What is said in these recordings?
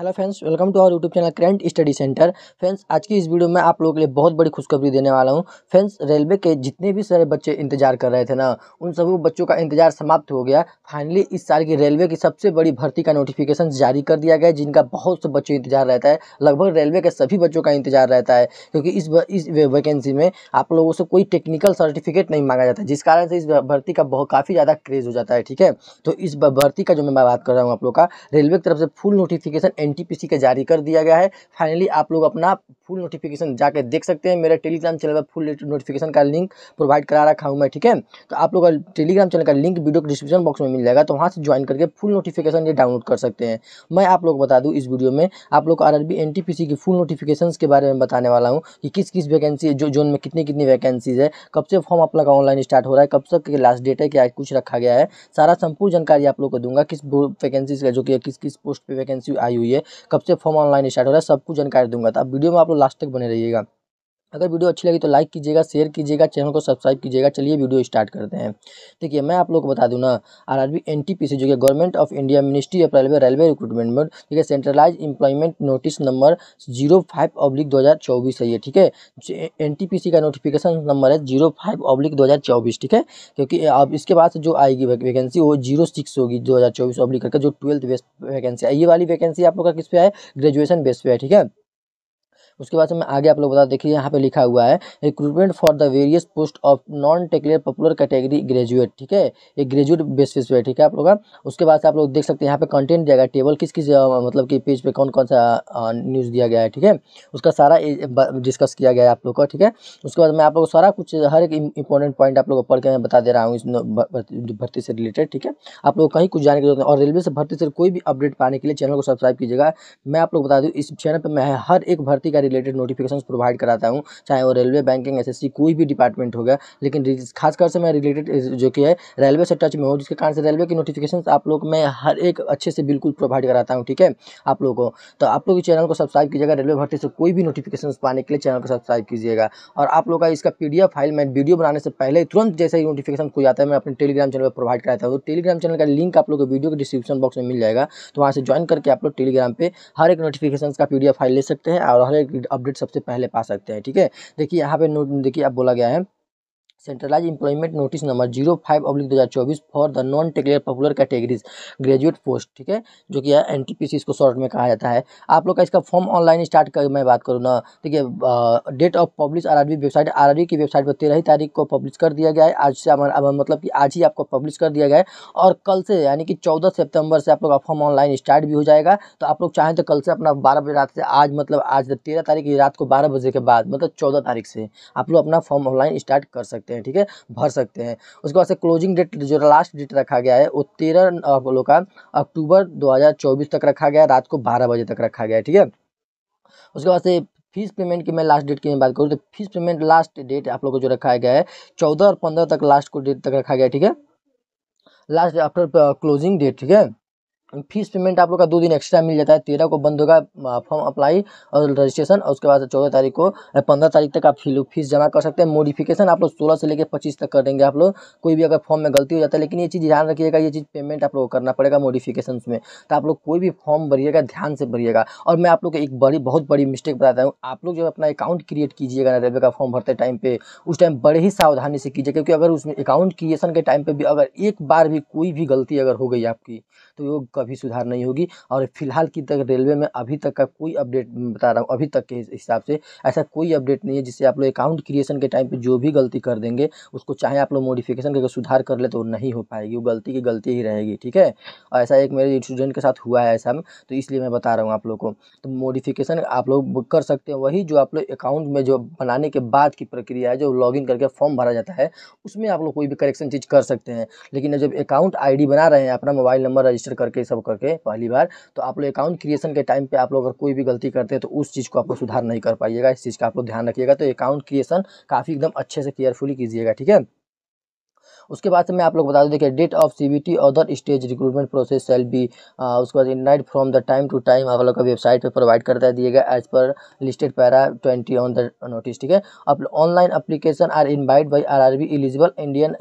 hello friends welcome to our YouTube channel Current Study Centre friends आज की इस video में आप लोगों के लिए बहुत बड़ी खुशखबरी देने वाला हूं फ्रेंड्स रेलवे के जितने भी सारे बच्चे इंतजार कर रहे थे ना उन सभी बच्चों का इंतजार समाप्त हो गया फाइनली इस साल की रेलवे की सबसे बड़ी भर्ती का नोटिफिकेशन जारी कर दिया गया जिनका बहुत से बच्चों इंतजार रहता है लगभग रेलवे के सभी बच्चों का इंतजार रहता है क्योंकि इस इस वैकेंसी में आप लोगों से कोई टेक्निकल सर्टिफिकेट नहीं मांगा जाता जिस कारण से इस भर्ती का बहुत काफ़ी ज़्यादा क्रेज हो जाता है ठीक है तो इस भर्ती का जो मैं बात कर रहा हूँ आप लोग का रेलवे की तरफ से फुल नोटिफिकेशन एन का जारी कर दिया गया है फाइनली आप लोग अपना फुल नोटिफिकेशन जाकर देख सकते हैं मेरे टेलीग्राम चैनल पर फुल नोटिफिकेशन का लिंक प्रोवाइड करा रखा हूँ मैं ठीक है तो आप लोग टेलीग्राम चैनल का लिंक वीडियो डिस्क्रिप्शन बॉक्स में मिल जाएगा तो वहाँ से ज्वाइन करके फुल नोटिफिकेशन ये डाउनलोड कर सकते हैं मैं आप लोग बता दूँ इस वीडियो में आप लोग आर एन की फुल नोटिफिकेशन के बारे में बताने वाला हूँ कि किस किस वैकेंसी जो जोन में कितनी कितनी वैकेंसीज है कब से फॉर्म आप लोग ऑनलाइन स्टार्ट हो रहा है कब तक लास्ट डेट है क्या कुछ रखा गया है सारा संपूर्ण जानकारी आप लोग को दूंगा किस वैकेंसीज का जो कि किस किस पोस्ट पर वैकेंसी आई हुई है कब से फॉर्म ऑनलाइन स्टार्ट हो रहा है सब कुछ जानकारी दूंगा तो आप वीडियो में आप लोग लास्ट तक बने रहिएगा अगर वीडियो अच्छी लगी तो लाइक कीजिएगा शेयर कीजिएगा चैनल को सब्सक्राइब कीजिएगा चलिए वीडियो स्टार्ट करते हैं देखिए मैं आप लोग को बता दूँ ना आरआरबी एनटीपीसी जो कि government of India ministry of railway railway recruitment board ठीक है centralise employment notice number zero five oblique दो हज़ार चौबीस है ये ठीक है एन का नोटिफिकेशन नंबर है जीरो फाइव ऑब्लिक दो हज़ार चौबीस ठीक है क्योंकि अब इसके बाद जो आएगी वैकेंसी वो जीरो सिक्स होगी दो हज़ार चौबीस ऑब्लिक करके जो ट्वेल्थ बेस्ट वैकेंसी है ये वाली वैकेंसी आप लोग का किस पे है ग्रेजुएशन बेस पे है ठीक है उसके बाद से मैं आगे आप लोग बता देखिए यहाँ पे लिखा हुआ है recruitment for the various post of non technical popular category graduate ठीक है ये ग्रेजुएट बेसिस पे ठीक है आप लोग का उसके बाद से आप लोग देख सकते हैं यहाँ पे कंटेंट दिया गया टेबल किस किस मतलब कि पेज पे कौन कौन सा न्यूज़ दिया गया है ठीक है उसका सारा डिस्कस किया गया है आप लोग का ठीक है उसके बाद मैं आप लोग सारा कुछ हर एक इंपॉर्टेंट पॉइंट आप लोग को पढ़ के मैं बता दे रहा हूँ इस भर्ती से रिलेटेड ठीक है आप लोग कहीं कुछ जाने की जरूरत है और रेलवे से भर्ती से कोई भी अपडेट पाने के लिए चैनल को सब्सक्राइब कीजिएगा मैं आप लोग बता दूँ इस चैनल पर मैं हर एक भर्ती का रिलेटेड नोटिफिकेशन प्रोवाइड कराता हूँ चाहे वो रेलवे बैंकिंग एस कोई भी डिपार्टमेंट हो गया लेकिन खासकर से मैं रिलेटेड जो कि है रेलवे से टच में हूँ जिसके कारण से रेलवे की नोटिफिकेशन आप लोग मैं हर एक अच्छे से बिल्कुल प्रोवाइड कराता हूँ ठीक है आप लोगों को तो आप लोग चैनल को सब्सक्राइब कीजिएगा रेलवे भर्ती से कोई भी नोटिफिकेशन पाने के लिए चैनल को सब्सक्राइब कीजिएगा और आप लोग का इसका पी फाइल मैं वीडियो बनाने से पहले तुरंत जैसे ही नोटिफिकेशन कोई आता है मैं अपने टेलीग्राम चैनल पर प्रोवाइड कराता हूँ तो टेलीग्राम चैनल का लिंक आप लोग को वीडियो के डिस्क्रिप्शन बॉक्स में मिल जाएगा तो वहाँ से ज्वाइन करके आप लोग टेलीग्राम पर हर एक नोटिफिकेशन का पी फाइल ले सकते हैं और हर एक अपडेट सबसे पहले पा सकते हैं ठीक है देखिए यहाँ पे देखिए आप बोला गया है centralise employment notice number zero five oblique दो हज़ार चौबीस for the non technical popular categories graduate post ठीक है जो कि है एन टी पी सी इसको शॉर्ट में कहा जाता है आप लोग का इसका फॉर्म ऑनलाइन स्टार्ट कर मैं बात करूँ ना ठीक है date of publish R website R की वेबसाइट पर तेरह तारीख को पब्लिश कर दिया गया है आज से मतलब कि आज ही आपको पब्लिश कर दिया गया है और कल से यानी कि चौदह सितंबर से आप लोग का फॉर्म ऑनलाइन स्टार्ट भी हो जाएगा तो आप लोग चाहें तो कल से अपना बारह बजे रात से आज मतलब आज तेरह तारीख की रात को बारह बजे के बाद मतलब चौदह तारीख से आप लोग अपना फॉर्म ऑनलाइन स्टार्ट कर सकते हैं सकते हैं ठीक है भर सकते हैं उसके बाद से क्लोजिंग डेट जो लास्ट डेट रखा गया है वो तेरह लोग का अक्टूबर 2024 तक रखा गया रात को बारह बजे तक रखा गया है ठीक है उसके बाद से फीस पेमेंट की मैं लास्ट डेट की बात करूँ तो फीस पेमेंट लास्ट डेट आप लोगों को जो रखा गया है चौदह और पंद्रह तक लास्ट को डेट तक रखा गया है ठीक है लास्ट आफ्टर क्लोजिंग डेट ठीक है फीस पेमेंट आप लोग का दो दिन एक्स्ट्रा मिल जाता है तेरह को बंद होगा फॉर्म अप्लाई और रजिस्ट्रेशन और उसके बाद चौदह तारीख को पंद्रह तारीख तक आप फिल फीस जमा कर सकते हैं मॉडिफिकेशन आप लोग सोलह से लेकर पच्चीस तक कर देंगे आप लोग कोई भी अगर फॉर्म में गलती हो जाता है लेकिन ये चीज़ ध्यान रखिएगा ये चीज़ पेमेंट आप लोग करना पड़ेगा मॉडिफिकेशन में तो आप लोग कोई भी फॉर्म भरिएगा ध्यान से भरिएगा और मैं आप लोग को एक बड़ी बहुत बड़ी मिस्टेक बताता हूँ आप लोग जब अपना अकाउंट क्रिएट कीजिएगा ना रेलवे का फॉर्म भरते टाइम पर उस टाइम बड़े ही सावधानी से कीजिए क्योंकि अगर उसमें अकाउंट क्रिएशन के टाइम पर भी अगर एक बार भी कोई भी गलती अगर हो गई आपकी तो इसको सुधार नहीं होगी और फिलहाल की तक रेलवे में अभी तक का कोई अपडेट बता रहा हूँ अभी तक के हिसाब से ऐसा कोई अपडेट नहीं है जिससे आप लोग अकाउंट क्रिएशन के टाइम पर जो भी गलती कर देंगे उसको चाहे आप लोग मॉडिफिकेशन करके सुधार कर ले तो नहीं हो पाएगी वो गलती की गलती ही रहेगी ठीक है और ऐसा एक मेरे स्टूडेंट के साथ हुआ है ऐसा में तो इसलिए मैं बता रहा हूँ आप लोग को तो मॉडिफिकेशन आप लोग कर सकते हैं वही जो आप लोग अकाउंट में जो बनाने के बाद की प्रक्रिया है जो लॉगिन करके फॉर्म भरा जाता है उसमें आप लोग कोई भी करेक्शन चीज़ कर सकते हैं लेकिन जब अकाउंट आईडी बना रहे हैं अपना मोबाइल नंबर रजिस्टर करके सब करके पहली बार तो आप लोग अकाउंट क्रिएशन के टाइम पे आप लोग अगर कोई भी गलती करते हैं तो उस चीज़ को आप लोग सुधार नहीं कर पाइएगा इस चीज़ का आप लोग ध्यान रखिएगा तो अकाउंट क्रिएशन काफ़ी एकदम अच्छे से केयरफुली कीजिएगा ठीक है उसके बाद से मैं आप लोग बता दूँ देखिए date of C B T other stage recruitment process shall be उसके बाद invite from the time to time आप लोग का वेबसाइट पर प्रोवाइड करता दिएगा as per listed para twenty on the notice ठीक है आप online application are invite by R R B eligible Indian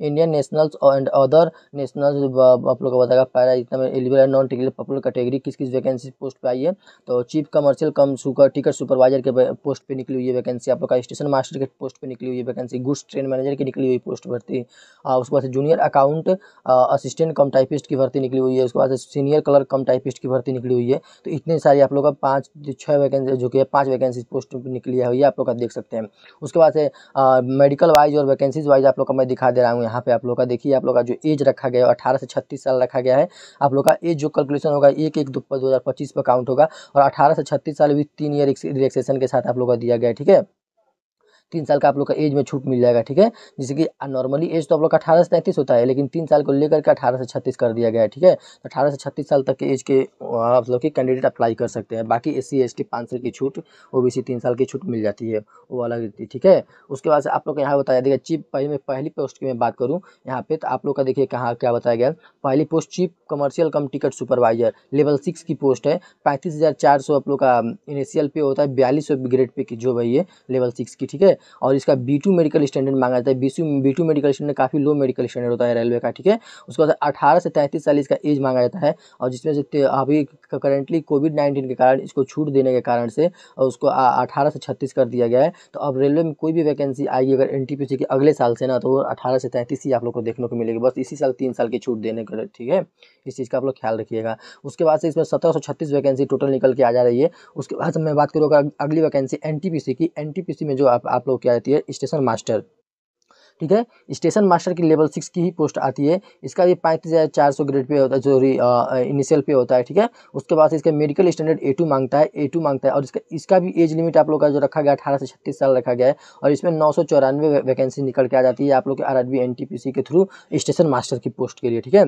Indian nationals and other nationals आप लोग को बताएगा पैरा जितना एलिजिबल है नॉन टिकल पॉपुलर कैटेगरी किस किस वैकेंसी पोस्ट पर आई है तो chief commercial cum super ticket supervisor के पोस्ट पर निकली हुई है वैकेंसी आप लोग का स्टेशन मास्टर के पोस्ट पर निकली हुई है वैकेंसी गुड्स ट्रेन मैनेजर की निकली हुई पोस्ट भर्ती उसके बाद junior account assistant cum typist की भर्ती निकली हुई है उसके बाद सीनियर कलर कम टाइपिस्ट की भर्ती निकली हुई है तो इतने सारी आप लोग का पाँच छः वैकेंसी जो कि पाँच वैकेंसी पोस्ट निकली हुई है आप लोग का देख सकते हैं उसके बाद मेडिकल वाइज और वैकेंसीज वाइज आप लोग का मैं दिखा दे रहा हूँ यहाँ पे आप लोग का देखिए आप लोग का जो एज रखा गया है अठारह से छत्तीस साल रखा गया है आप लोग का एज जो कैलकुलेशन होगा एक एक दो हज़ार पच्चीस पर काउंट होगा और अठारह से छत्तीस साल भी तीन ईयर रिलेक्सेशन के साथ आप लोग का दिया गया है ठीक है तीन साल का आप लोग का एज में छूट मिल जाएगा ठीक है जैसे कि नॉर्मली एज तो आप लोग का अठारह से तैंतीस होता है लेकिन तीन साल को लेकर के अठारह से छत्तीस कर दिया गया है ठीक है तो अठारह से छत्तीस साल तक के एज के आप लोग के कैंडिडेट अप्लाई कर सकते हैं बाकी एस सी एस टी पाँच साल की छूट ओ बी सी तीन साल की छूट मिल जाती है वो अलग रहती है ठीक है उसके बाद से आप लोग यहाँ बताया देखिए चीफ पहले मैं पहली पोस्ट की मैं बात करूँ यहाँ पे तो आप लोग का देखिए कहाँ क्या बताया गया पहली post chief commercial cum ticket supervisor level six की पोस्ट है पैंतीस हज़ार चार सौ आप लोग का इनिशियल um, पे होता है बयालीस सौ ग्रेड पे की जो भाई है लेवल सिक्स की ठीक है है और इसका बी टू मेडिकल स्टैंडर्ड मांगा जाता है B B two medical standard काफ़ी लो मेडिकल स्टैंडर्ड होता है रेलवे का ठीक है उसके बाद अठारह से तैंतीस साल इसका एज मांगा जाता है और जिसमें से अभी करेंटली कोविड नाइन्टीन के कारण इसको छूट देने के कारण से और उसको अठारह से छत्तीस कर दिया गया है तो अब रेलवे में कोई भी वैकेंसी आएगी अगर एन के अगले साल से ना तो अठारह से तैंतीस ही आप लोग को देखने को मिलेगी बस इसी साल तीन साल की छूट देने का ठीक है इस चीज़ का आप लोग ख्याल रखिएगा उसके बाद से इसमें सत्रह वैकेंसी टोटल निकल के आ जा रही है उसके बाद मैं बात करूँगा अगली वैकेंसी एन की एन में जो आप, आप आप लोग क्या रहती है स्टेशन मास्टर ठीक है स्टेशन मास्टर की लेवल सिक्स की ही पोस्ट आती है इसका भी पैंतीस हज़ार चार सौ ग्रेड पे होता है जो इनिशियल पे होता है ठीक है उसके बाद इसका मेडिकल स्टैंडर्ड ए टू मांगता है ए टू मांगता है और इसका इसका भी एज लिमिट आप लोग का जो रखा गया अठारह से छत्तीस साल रखा गया है और इसमें नौ सौ चौरानवे वैकेंसी निकल के आ जाती है आप लोग के R R B N T P C के थ्रू स्टेशन मास्टर की पोस्ट के लिए ठीक है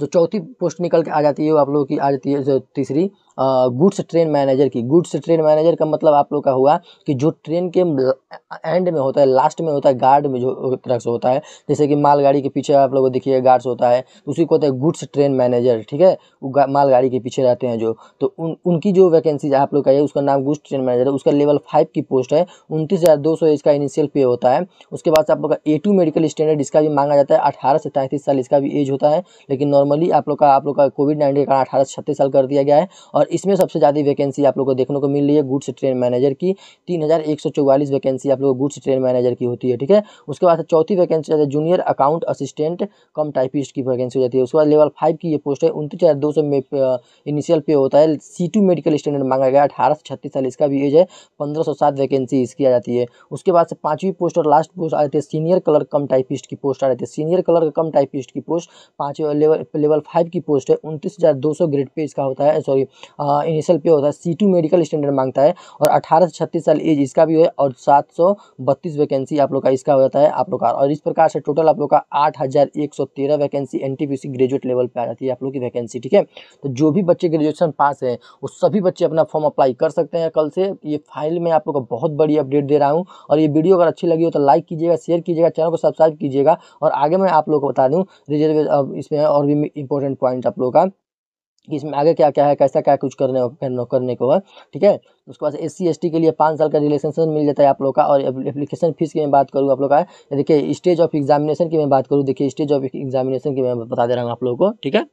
जो चौथी पोस्ट निकल के आ जाती है वो आप लोगों की आ जाती है जो तीसरी गुड्स ट्रेन मैनेजर की गुड्स ट्रेन मैनेजर का मतलब आप लोग का हुआ कि जो ट्रेन के एंड में होता है लास्ट में होता है गार्ड में जो तरह से होता है जैसे कि मालगाड़ी के पीछे आप लोग देखिए गार्ड्स होता है उसी को होता है गुड्स ट्रेन मैनेजर ठीक है वो मालगाड़ी के पीछे रहते हैं जो तो उन उनकी जो वैकेंसी आप लोग का है उसका नाम गुड्स ट्रेन मैनेजर है उसका लेवल फाइव की पोस्ट है उनतीस हज़ार दो सौ इसका इनिशियल पे होता है उसके बाद आप लोग का ए टू मेडिकल स्टैंडर्ड इसका भी मांगा जाता है अठारह से तैंतीस साल इसका भी एज होता है लेकिन नॉर्मली आप लोग का आप लोग का कोविड नाइन्टीन के कारण अठारह से छत्तीस साल कर दिया गया है और और इसमें सबसे ज़्यादा वैकेंसी आप लोग को देखने को मिल रही है गुड्स ट्रेन मैनेजर की तीन हज़ार एक सौ चौवालीस वैकेंसी आप लोग गुड्स ट्रेन मैनेजर की होती है ठीक है उसके बाद चौथी वैकेंसी जाती है junior account assistant cum typist की वैकेंसी हो जाती है उसके बाद लेवल फाइव की ये पोस्ट है उनतीस हज़ार दो सौ इनिशियल पे होता है सी टू मेडिकल स्टैंडर्ड मांगा गया अठारह से छत्तीस साल इसका भी एज है पंद्रह सौ सात वैकेंसी इसकी आ जाती है उसके बाद से पाँचवीं पोस्ट और लास्ट पोस्ट आ जाती है सीनियर कलर कम टाइपिस्ट की पोस्ट आ जाती है सीनियर कलर कम टाइपिस्ट की पोस्ट पाँचवें लेवल लेवल फाइव की पोस्ट है उनतीस हज़ार दो सौ ग्रेड पे इसका होता है सॉरी इनिशियल पे होता है सी टू मेडिकल स्टैंडर्ड मांगता है और अठारह से छत्तीस साल एज इसका भी है और सात सौ बत्तीस वैकेंसी आप लोग का इसका हो जाता है आप लोग का और इस प्रकार से टोटल आप लोग का आठ हज़ार एक सौ तेरह vacancy N T P C graduate level पर आ जाती है आप लोग की वैकेंसी ठीक है तो जो भी बच्चे ग्रेजुएशन पास हैं वो सभी बच्चे अपना फॉर्म अप्लाई कर सकते हैं कल से ये फाइल में आप लोग का बहुत बड़ी अपडेट दे रहा हूँ और ये वीडियो अगर अच्छी लगी हो तो लाइक कीजिएगा शेयर कीजिएगा चैनल को सब्सक्राइब कीजिएगा और आगे मैं आप लोग को बता दूँ रिजर्वेशन इसमें और भी इंपॉर्टेंट पॉइंट आप लोग का कि इसमें आगे क्या क्या है कैसा क्या कुछ करने करने, करने को है ठीक है उसके बाद एस सी के लिए पाँच साल का रिलेशनशन मिल जाता है आप लोग का और एप्लीकेशन फीस की मैं बात करूँ आप लोग का देखिए स्टेज ऑफ एग्जामिनेशन की मैं बात करूँ देखिए स्टेज ऑफ एग्जामिनेशन की मैं बता दे रहा हूँ आप लोगों को ठीक है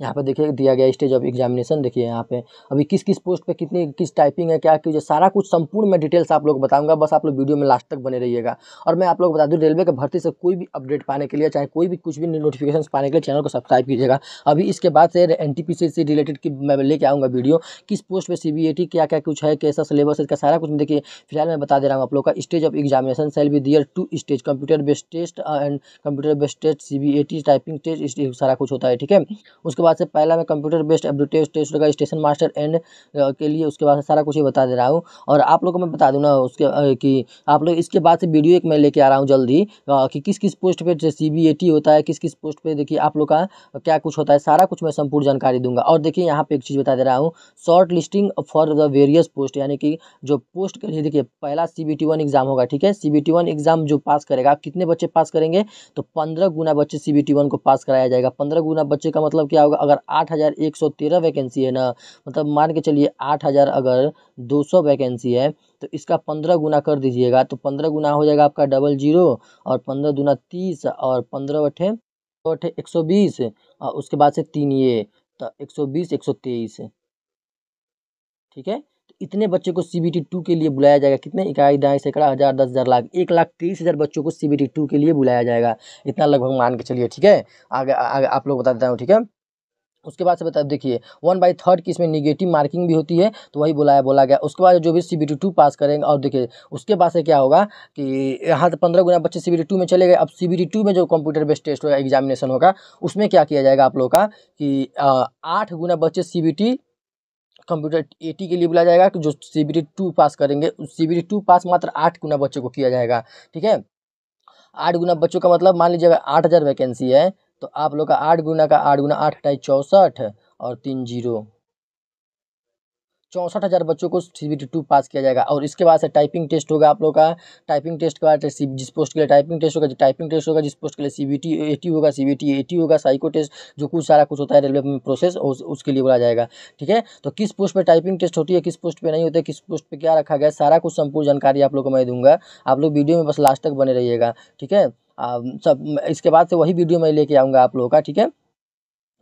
यहाँ पे देखिए दिया गया स्टेज ऑफ एग्जामिनेशन देखिए यहाँ पे अभी किस किस पोस्ट पे कितनी किस टाइपिंग है क्या क्यों सारा कुछ संपूर्ण मैं डिटेल्स आप लोग बताऊंगा बस आप लोग वीडियो में लास्ट तक बने रहिएगा और मैं आप लोग बता दूँ रेलवे के भर्ती से कोई भी अपडेट पाने के लिए चाहे कोई भी कुछ भी नोटिफिकेशन पाने के लिए चैनल को सब्सक्राइब कीजिएगा अभी इसके बाद से एन से रिलेटेड की मैं लेके आऊँगा वीडियो किस पोस्ट पर सी क्या क्या कुछ है कैसा सिलेबस है इसका सारा कुछ देखिए फिलहाल मैं बता दे रहा हूँ आप लोग का stage of examination shall be there two stage computer based test and computer based test C typing test सारा कुछ होता है ठीक है उसके बाद से पहला मैं कंप्यूटर बेस्ड एप्टीट्यूड टेस्ट का स्टेशन मास्टर एंड के लिए उसके बाद सारा कुछ ही बता दे रहा हूँ और आप लोग को मैं बता दूँ ना उसके कि आप लोग इसके बाद से वीडियो एक मैं लेके आ रहा हूँ जल्दी कि किस किस पोस्ट पर सी होता है किस किस पोस्ट पर देखिए आप लोग का क्या कुछ होता है सारा कुछ मैं संपूर्ण जानकारी दूंगा और देखिए यहाँ पर एक चीज़ बता दे रहा हूँ shortlisting for the various post यानी कि जो पोस्ट के लिए देखिए पहला C B T one exam होगा ठीक है C B T one exam जो पास करेगा कितने बच्चे पास करेंगे तो पंद्रह गुना बच्चे सी बी टी वन को पास कराया जाएगा पंद्रह गुना बच्चे का मतलब क्या होगा होगा अगर आठ हज़ार एक सौ तेरह वैकेंसी है ना मतलब मान के चलिए आठ हज़ार अगर दो सौ वैकेंसी है तो इसका पंद्रह गुना कर दीजिएगा तो पंद्रह गुना हो जाएगा आपका डबल जीरो और पंद्रह दुना तीस और पंद्रह अठे अठे एक सौ बीस और उसके बाद से तीन ये तो एक सौ बीस एक सौ तेईस ठीक है तो इतने बच्चे को सी बी टी टू के लिए बुलाया जाएगा कितने इकाई ढाई सैकड़ा हज़ार दस हज़ार लाख एक लाख तेईस हज़ार बच्चों को सी बी टी टू के लिए बुलाया जाएगा इतना लगभग मान के चलिए ठीक है आगे आगे आप लोग बता देता हूँ ठीक है उसके बाद से बता देखिए वन बाई थर्ड की इसमें निगेटिव मार्किंग भी होती है तो वही बोला है बोला गया उसके बाद जो भी C B T two pass करेंगे और देखिए उसके बाद से क्या होगा कि यहाँ से पंद्रह गुना बच्चे सी बी टी टू में चले गए अब सी बी टी टू में जो कंप्यूटर बेस्ड टेस्ट होगा एग्जामिनेशन होगा उसमें क्या किया जाएगा आप लोग का कि आठ गुना बच्चे C B T computer A के लिए बुलाया जाएगा कि जो C B T two pass करेंगे उस C B T two pass मात्र आठ गुना बच्चों को किया जाएगा ठीक है आठ गुना बच्चों का मतलब मान लीजिए अगर आठ हज़ार वैकेंसी है तो आप लोग का आठ गुना का आठ गुना आठ हटाई चौंसठ और तीन जीरो चौंसठ हज़ार बच्चों को C B T two pass किया जाएगा और इसके बाद से टाइपिंग टेस्ट होगा आप लोग का टाइपिंग टेस्ट के बाद जिस पोस्ट के लिए टाइपिंग टेस्ट होगा टाइपिंग टेस्ट होगा जिस पोस्ट के लिए C B T A T होगा C B T A T होगा साइको टेस्ट जो कुछ सारा कुछ होता है रेलवे में प्रोसेस उस, उसके लिए बोला जाएगा ठीक है तो किस पोस्ट पर टाइपिंग टेस्ट होती है किस पोस्ट पर नहीं होता है किस पोस्ट पर क्या रखा गया सारा कुछ संपूर्ण जानकारी आप लोग को मैं दूंगा आप लोग वीडियो में बस लास्ट तक बने रहिएगा ठीक है सब इसके बाद से वही वीडियो मैं लेके आऊँगा आप लोगों का ठीक है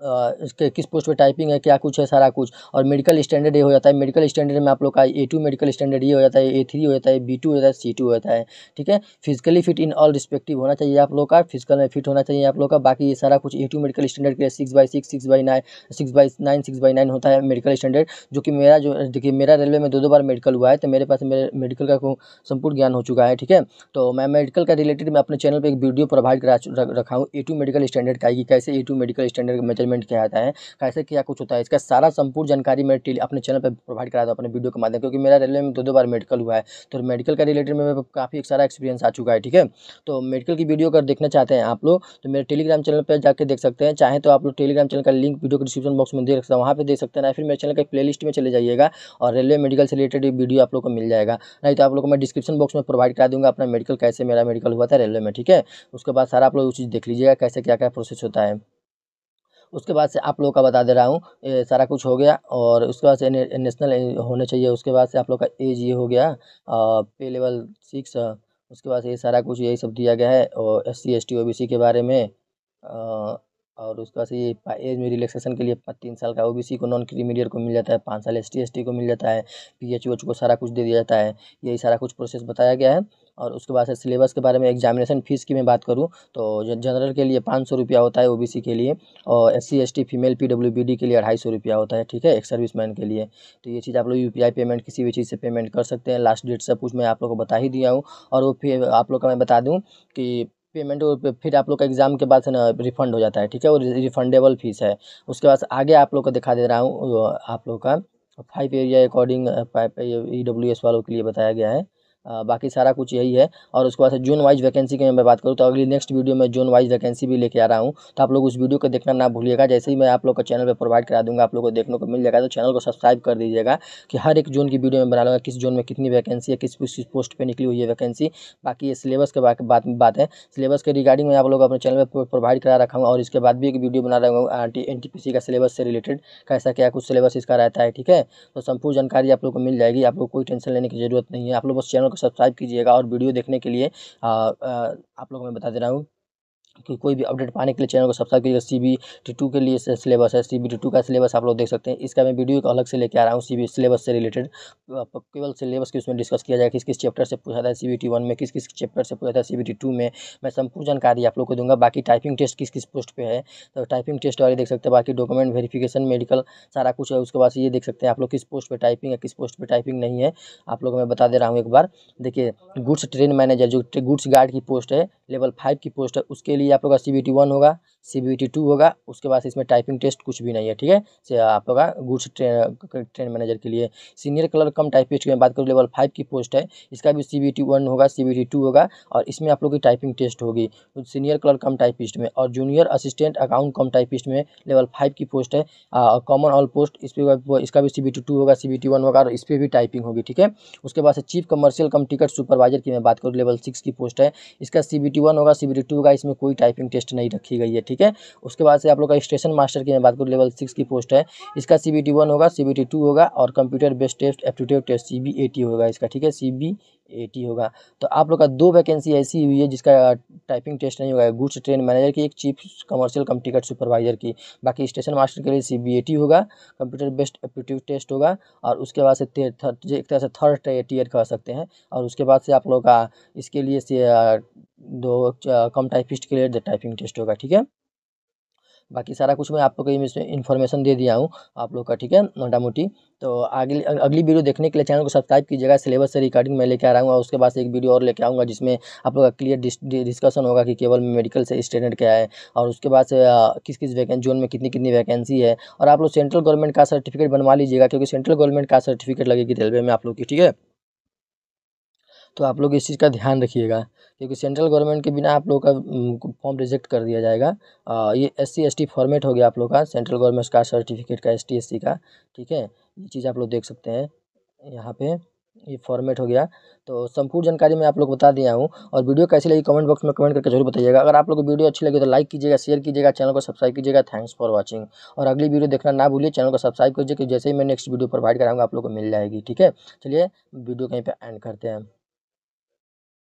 इसके किस पोस्ट पे टाइपिंग है क्या कुछ है सारा कुछ और मेडिकल स्टैंडर्ड ये हो जाता है मेडिकल स्टैंडर्ड में आप लोग का ए टू मेडिकल स्टैंडर्ड ये हो जाता है ए थ्री हो जाता है बी टू हो जाता है सी टू हो जाता है ठीक है physically fit in all respective होना चाहिए आप लोग का फिजिकल में फिट होना चाहिए आप लोग का बाकी ये सारा कुछ ए टू मेडिकल स्टैंडर्ड के six by six six by nine six by nine six by nine होता है मेडिकल स्टैंडर्ड जो कि मेरा जो देखिए मेरा रेलवे में दो दो बार मेडिकल हुआ है तो मेरे पास मेरे मेडिकल का संपूर्ण ज्ञान हो चुका है ठीक है तो मैं मेडिकल का रिलेटेड मैं अपने चैनल पर एक वीडियो प्रोवाइड करा रखा हूँ ए टू मेडिकल स्टैंडर्ड का कि कैसे A two medical standard measure payment किया जाता है कैसे क्या कुछ होता है इसका सारा संपूर्ण जानकारी मैं अपने चैनल पर प्रोवाइड करा हूँ अपने वीडियो के माध्यम क्योंकि मेरा रेलवे में दो दो बार मेडिकल हुआ है तो मेडिकल का रिलेटेड मेरे काफ़ी एक सारा एक्सपीरियंस आ चुका है ठीक है तो मेडिकल की वीडियो अगर देखना चाहते हैं आप लोग तो मेरे टेलीग्राम चैनल पर जाकर देख सकते हैं चाहे तो आप लोग टेलीग्राम चैनल का लिंक वीडियो के डिस्क्रिप्शन बॉक्स में दे सकते हैं वहाँ पर देख सकते हैं ना फिर मेरे चैनल का प्ले में चले जाइएगा और रेलवे मेडिकल से रिलेटेड वीडियो आप लोग को मिल जाएगा नहीं तो आप लोग को मैं डिस्क्रिप्शन बॉक्स में प्रोवाइड करा दूंगा अपना मेडिकल कैसे मेरा मेडिकल हुआ था रेलवे में ठीक है उसके बाद सारा आप लोग चीज़ देख लीजिएगा कैसे क्या क्या प्रोसेस होता है उसके बाद से आप लोग का बता दे रहा हूँ सारा कुछ हो गया और उसके बाद से ने, नेशनल होने चाहिए उसके बाद से आप लोग का एज ये हो गया पे लेवल सिक्स उसके बाद से ये सारा कुछ यही सब दिया गया है और S C S T O B C के बारे में और उसके बाद से ये एज में रिलैक्सेशन के लिए तीन साल का ओबीसी को नॉन क्रीमिलियर को मिल जाता है पाँच साल एस टी को मिल जाता है पी एच को सारा कुछ दे दिया जाता है यही सारा कुछ प्रोसेस बताया गया है और उसके बाद सिलेबस के बारे में एग्जामिनेशन फ़ीस की मैं बात करूँ तो जनरल के लिए पाँच सौ रुपया होता है ओबीसी के लिए और S C S T female PWBD के लिए अढ़ाई सौ रुपया होता है ठीक है एक सर्विस मैन के लिए तो ये चीज़ आप लोग यू पेमेंट किसी भी चीज़ से पेमेंट कर सकते हैं लास्ट डेट सब कुछ मैं आप लोग को बता ही दिया हूँ और वो फिर आप लोग का मैं बता दूँ कि पेमेंट फिर आप लोग का एग्ज़ाम के बाद से ना रिफंड हो जाता है ठीक है वो रिफंडेबल फीस है उसके बाद आगे आप लोग का दिखा दे रहा हूँ आप लोग का five area according E W S वालों के लिए बताया गया है बाकी सारा कुछ यही है और उसके बाद जून वाइज वैकेंसी की मैं बात करूँ तो अगली नेक्स्ट वीडियो में जून वाइज वैकेंसी भी लेके आ रहा हूँ तो आप लोग उस वीडियो को देखना ना भूलिएगा जैसे ही मैं आप लोग का चैनल पर प्रोवाइड करा दूँगा आप लोग को देखने को मिल जाएगा तो चैनल को सब्सक्राइब कर दीजिएगा कि हर एक जोन की वीडियो में बना लूँगा किस जोन में कितनी वैकेंसी है किस किस पोस्ट पर निकली हुई है वैकेंसी बाकी ये सिलेबस के बात बात है सिलेबस के रिगार्डिंग मैं आप लोग अपने चैनल पर प्रोवाइड करा रखा हूँ और इसके बाद भी एक वीडियो बना रहा हूँ एन का सिलेबस से रिलेटेड कैसा क्या कुछ सिलेबस इसका रहता है ठीक है तो संपूर्ण जानकारी आप लोग को मिल जाएगी आप लोग कोई टेंशन लेने की जरूरत नहीं है आप लोग बस चैनल को सब्सक्राइब कीजिएगा और वीडियो देखने के लिए आप लोगों को मैं बता दे रहा हूँ कि कोई भी अपडेट पाने के लिए चैनल को सब्सक्राइब कीजिएगा सी बी टी टू के लिए सिलेबस है सी बी टी टू का सिलेबस आप लोग देख सकते हैं इसका मैं वीडियो एक अलग से लेकर आ रहा हूँ सी बी सिलेबस से रिलेटेड केवल सिलेबस की उसमें डिस्कस किया जाए किस किस चैप्टर से पूछा था सी बी टी वन में किस किस चैप्टर से पूछा था सी बी टी टू में मैं संपूर्ण जानकारी आप लोग को दूंगा बाकी टाइपिंग टेस्ट किस किस पोस्ट पर है तो टाइपिंग टेस्ट वाले देख सकते हैं बाकी डॉक्यूमेंट वेरीफिकेशन मेडिकल सारा कुछ है उसके बाद ये देख सकते हैं आप लोग किस पोस्ट पर टाइपिंग है किस पोस्ट पर टाइपिंग नहीं है आप लोग मैं बता दे रहा हूँ एक बार देखिए गुड्स ट्रेन मैनेजर जो गुड्स गार्ड की पोस्ट है लेवल फाइव की पोस्ट है उसके लिए आप लोग का सी होगा सी बी टी टू होगा उसके बाद इसमें टाइपिंग टेस्ट कुछ भी नहीं है ठीक है से आप होगा गुड्स ट्रेन ट्रेन मैनेजर के लिए सीनियर कलर कम टाइपिस्ट में बात करूँ लेवल फाइव की पोस्ट है इसका भी सी बी टी वन होगा सी बी टी टू होगा और इसमें आप लोग की टाइपिंग टेस्ट होगी सीनियर तो कलर कम टाइपिस्ट में और junior assistant account cum typist में लेवल फाइव की पोस्ट है कॉमन ऑल पोस्ट इस पर इसका भी सी बी टी टू होगा सी बी टी वन होगा और इस पर भी टाइपिंग होगी ठीक है उसके बाद से chief commercial cum ticket supervisor की मैं बात करूँ लेवल सिक्स की पोस्ट है इसका सी बी टी होगा सी बी टी टू होगा इसमें कोई टाइपिंग टेस्ट नहीं रखी गई है ठीक है उसके बाद से आप लोग का स्टेशन मास्टर की मैं बात करूँ लेवल सिक्स की पोस्ट है इसका सी बी टी वन होगा सी बी टी टू होगा और computer based test aptitude test C B A T होगा इसका ठीक है सी बी होगा तो आप लोग का दो वैकेंसी ऐसी हुई है जिसका टाइपिंग टेस्ट नहीं होगा गुड्स ट्रेन मैनेजर की एक chief commercial cum ticket supervisor की बाकी स्टेशन मास्टर के लिए सी बी ए टी होगा कंप्यूटर बेस्ड एप्टीट्यूड टेस्ट होगा और उसके बाद से एक तरह से थर्ड टीयर कह सकते हैं और उसके बाद से आप लोग का इसके लिए से दो कम टाइपिस्ट के लिए टाइपिंग टेस्ट होगा ठीक है बाकी सारा कुछ मैं आप लोग को इसमें इन्फॉर्मेशन दे दिया हूँ आप लोग का ठीक है मोटा मोटी तो अगली अगली वीडियो देखने के लिए चैनल को सब्सक्राइब कीजिएगा सिलेबस से रिकॉर्डिंग मैं लेकर आ रहा हूँ और उसके बाद एक वीडियो और लेकर आऊँगा जिसमें आप लोग का क्लियर डिस्कशन होगा कि केवल मेडिकल से स्टैंडर्ड क्या है और उसके बाद किस किस वैकेंसी जोन में कितनी कितनी वैकेंसी है और आप लोग सेंट्रल गवर्नमेंट का सर्टिफिकेट बनवा लीजिएगा क्योंकि सेंट्रल गवर्नमेंट का सर्टिफिकेट लगेगी रेलवे में आप लोग की ठीक है तो आप लोग इस चीज़ का ध्यान रखिएगा क्योंकि सेंट्रल गवर्नमेंट के बिना आप लोग का फॉर्म रिजेक्ट कर दिया जाएगा आ, ये S C S T format हो गया आप लोग का सेंट्रल गवर्नमेंट का सर्टिफिकेट का एस टी एस सी का ठीक है ये चीज़ आप लोग देख सकते हैं यहाँ पे ये फॉर्मेट हो गया तो संपूर्ण जानकारी मैं आप लोग बता दिया हूँ और वीडियो कैसी लगी कमेंट बॉक्स में कमेंट करके जरूर बताइएगा अगर आप लोग को वीडियो अच्छी लगी तो लाइक कीजिएगा शेयर कीजिएगा चैनल को सब्सक्राइब कीजिएगा थैंक्स फॉर वाचिंग और अगली वीडियो देखना ना भूलिए चैनल को सब्सक्राइब कीजिए कि जैसे ही मैं नेक्स्ट वीडियो प्रोवाइड कराऊंगा आप लोग को मिल जाएगी ठीक है चलिए वीडियो कहीं पर एंड करते हैं